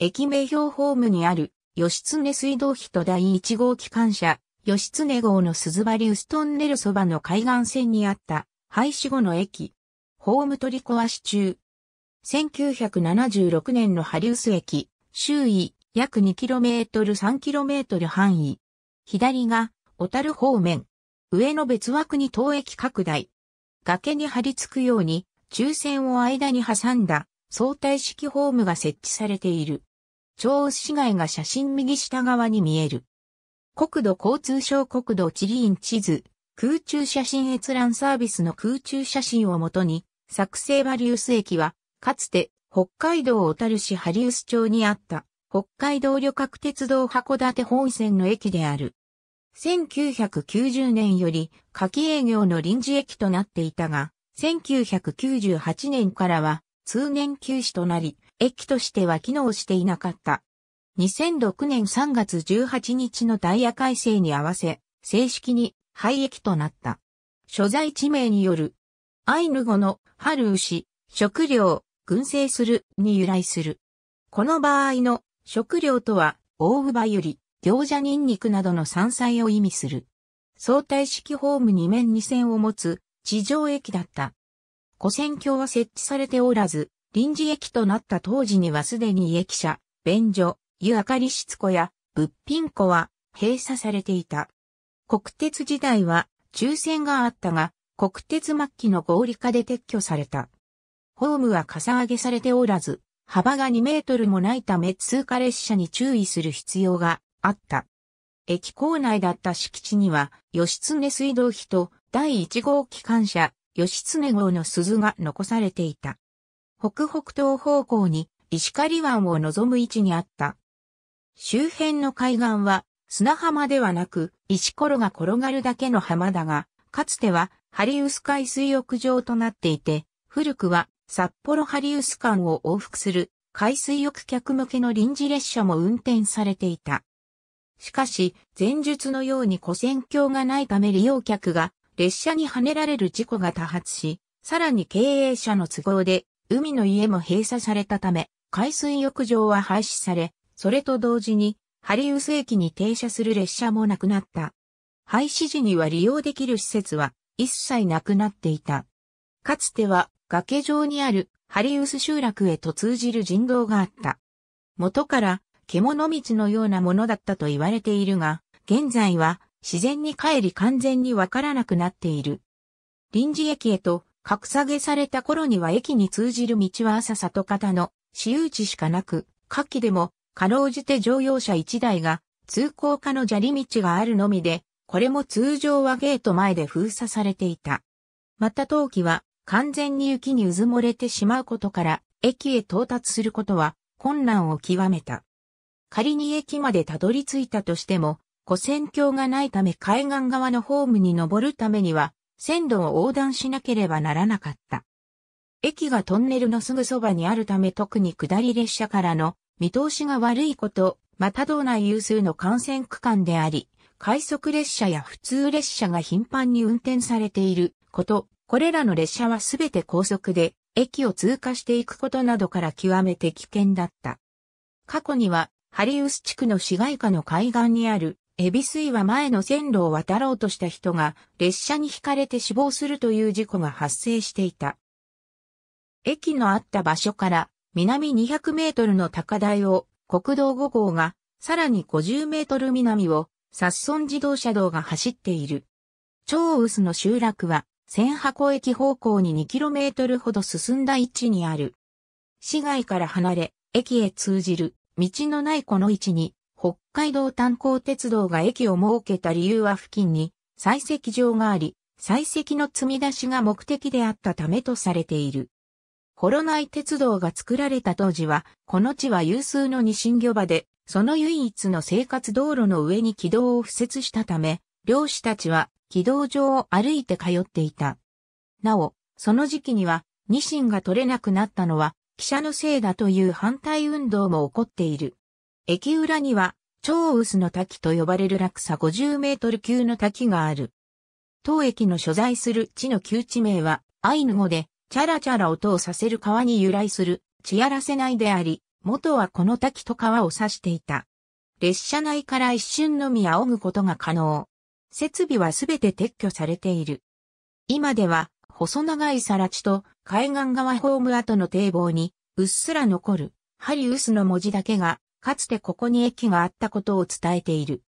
駅名標ホームにある、吉常水道碑と第1号機関車、吉常号の鈴張ウストンネルそばの海岸線にあった、廃止後の駅。ホーム取り壊し中。1976年のハリウス駅、周囲約 2km3km 範囲。左が、小樽方面。上の別枠に当駅拡大。崖に張り付くように、中線を間に挟んだ相対式ホームが設置されている。超子市街が写真右下側に見える。国土交通省国土地理院地図、空中写真閲覧サービスの空中写真をもとに、作成バリウス駅は、かつて北海道小樽市ハリウス町にあった北海道旅客鉄道函館本線の駅である。1990年より夏季営業の臨時駅となっていたが、1998年からは通年休止となり、駅としては機能していなかった。2006年3月18日のダイヤ改正に合わせ、正式に廃駅となった。所在地名による、アイヌ語の春牛、食料、群生するに由来する。この場合の食料とは、大ウバユリ、餃子ニンニクなどの山菜を意味する。相対式ホーム2面2線を持つ地上駅だった。古戦橋は設置されておらず、臨時駅となった当時にはすでに駅舎、便所、湯あかりつこや物品庫は閉鎖されていた。国鉄時代は抽選があったが、国鉄末期の合理化で撤去された。ホームはかさ上げされておらず、幅が2メートルもないため通過列車に注意する必要があった。駅構内だった敷地には、吉常水道碑と第1号機関車、吉常号の鈴が残されていた。北北東方向に石狩湾を望む位置にあった。周辺の海岸は砂浜ではなく石ころが転がるだけの浜だが、かつてはハリウス海水浴場となっていて、古くは札幌ハリウス間を往復する海水浴客向けの臨時列車も運転されていた。しかし、前述のように古戦橋がないため利用客が列車にはねられる事故が多発し、さらに経営者の都合で海の家も閉鎖されたため、海水浴場は廃止され、それと同時に、ハリウス駅に停車する列車もなくなった。廃止時には利用できる施設は一切なくなっていた。かつては崖上にあるハリウス集落へと通じる人道があった。元から獣道のようなものだったと言われているが、現在は自然に帰り完全にわからなくなっている。臨時駅へと格下げされた頃には駅に通じる道は浅里方の私有地しかなく、夏季でもかろうじて乗用車1台が通行可の砂利道があるのみで、これも通常はゲート前で封鎖されていた。また冬季は完全に雪にうずもれてしまうことから駅へ到達することは困難を極めた。仮に駅までたどり着いたとしても、古線橋がないため海岸側のホームに登るためには線路を横断しなければならなかった。駅がトンネルのすぐそばにあるため特に下り列車からの見通しが悪いこと、また道内有数の幹線区間であり、快速列車や普通列車が頻繁に運転されていること、これらの列車はすべて高速で、駅を通過していくことなどから極めて危険だった。過去には、ハリウス地区の市街下の海岸にあるエビスイは前の線路を渡ろうとした人が列車にひかれて死亡するという事故が発生していた。駅のあった場所から南200メートルの高台を国道5号がさらに50メートル南をサッソン自動車道が走っている。超薄の集落は千箱駅方向に 2km ほど進んだ位置にある。市街から離れ、駅へ通じる道のないこの位置に海道炭鉱鉄道が駅を設けた理由は付近に採石場があり、採石の積み出しが目的であったためとされている。ナイ鉄道が作られた当時は、この地は有数のン。魚場で、その唯一の生活道路の上に軌道を敷設したため、漁師たちは軌道上を歩いて通っていた。なお、その時期には、ニシンが取れなくなったのは、汽車のせいだという反対運動も起こっている。駅裏には、超薄の滝と呼ばれる落差50メートル級の滝がある。当駅の所在する地の旧地名は、アイヌ語で、チャラチャラ音をさせる川に由来する、チアらせないであり、元はこの滝と川を指していた。列車内から一瞬のみ仰ぐことが可能。設備はすべて撤去されている。今では、細長い更地と海岸側ホーム跡の堤防に、うっすら残る、ハリウスの文字だけがかつてここに駅があったことを伝えている。